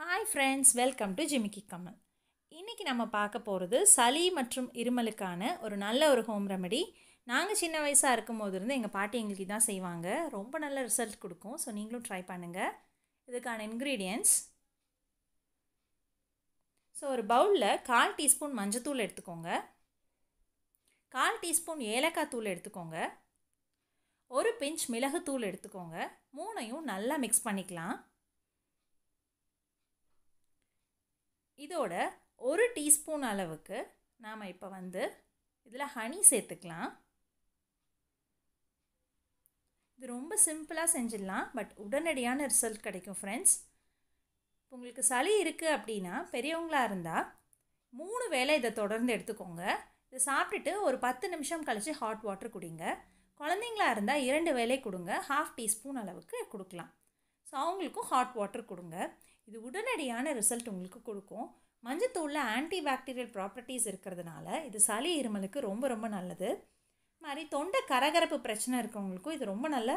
hi friends welcome to ஜிமிக்கி கமல் இன்றைக்கி நம்ம பார்க்க போகிறது சளி மற்றும் இருமலுக்கான ஒரு நல்ல ஒரு ஹோம் ரெமடி நாங்கள் சின்ன வயசாக இருக்கும் இருந்து எங்கள் பாட்டி எங்களுக்கு தான் செய்வாங்க ரொம்ப நல்ல ரிசல்ட் கொடுக்கும் ஸோ நீங்களும் ட்ரை பண்ணுங்கள் இதுக்கான இன்க்ரீடியன்ஸ் ஸோ ஒரு பவுலில் கால் டீஸ்பூன் மஞ்சத்தூள் எடுத்துக்கோங்க கால் டீஸ்பூன் ஏலக்காய் தூள் எடுத்துக்கோங்க ஒரு பிஞ்ச் மிளகுத்தூள் எடுத்துக்கோங்க மூணையும் நல்லா மிக்ஸ் பண்ணிக்கலாம் இதோட ஒரு டீஸ்பூன் அளவுக்கு நாம் இப்போ வந்து இதில் ஹனி சேர்த்துக்கலாம் இது ரொம்ப சிம்பிளாக செஞ்சிடலாம் பட் உடனடியான ரிசல்ட் கிடைக்கும் ஃப்ரெண்ட்ஸ் உங்களுக்கு சளி இருக்குது அப்படின்னா பெரியவங்களாக இருந்தால் மூணு வேளை இதை தொடர்ந்து எடுத்துக்கோங்க இதை சாப்பிட்டுட்டு ஒரு பத்து நிமிஷம் கழித்து ஹாட் வாட்டர் குடிங்க குழந்தைங்களா இருந்தால் இரண்டு வேலை கொடுங்க ஹாஃப் டீஸ்பூன் அளவுக்கு கொடுக்கலாம் ஸோ அவங்களுக்கும் ஹாட் வாட்டர் கொடுங்க இது உடனடியான ரிசல்ட் உங்களுக்கு கொடுக்கும் மஞ்சத்தூளில் ஆன்டி பாக்டீரியல் ப்ராப்பர்ட்டிஸ் இருக்கிறதுனால இது சளி இருமலுக்கு ரொம்ப ரொம்ப நல்லது மாதிரி தொண்டை கரகரப்பு பிரச்சனை இருக்கிறவங்களுக்கும் இது ரொம்ப நல்ல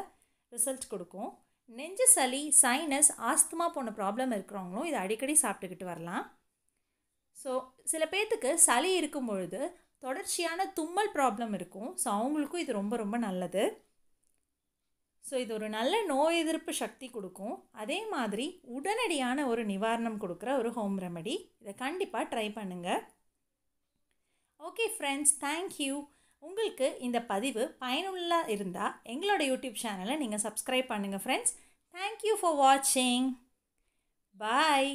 ரிசல்ட் கொடுக்கும் நெஞ்சு சளி சைனஸ் ஆஸ்துமா போன ப்ராப்ளம் இருக்கிறவங்களும் இது அடிக்கடி சாப்பிட்டுக்கிட்டு வரலாம் ஸோ சில பேர்த்துக்கு சளி இருக்கும் பொழுது தொடர்ச்சியான தும்மல் ப்ராப்ளம் இருக்கும் ஸோ அவங்களுக்கும் இது ரொம்ப ரொம்ப நல்லது ஸோ இது ஒரு நல்ல நோய் எதிர்ப்பு சக்தி கொடுக்கும் அதே மாதிரி உடனடியான ஒரு நிவாரணம் கொடுக்குற ஒரு ஹோம் ரெமடி இதை கண்டிப்பாக ட்ரை பண்ணுங்கள் ஓகே ஃப்ரெண்ட்ஸ் தேங்க்யூ உங்களுக்கு இந்த பதிவு பயனுள்ளாக இருந்தால் எங்களோட யூடியூப் சேனலை நீங்கள் சப்ஸ்கிரைப் பண்ணுங்கள் ஃப்ரெண்ட்ஸ் தேங்க்யூ ஃபார் வாட்சிங் பாய்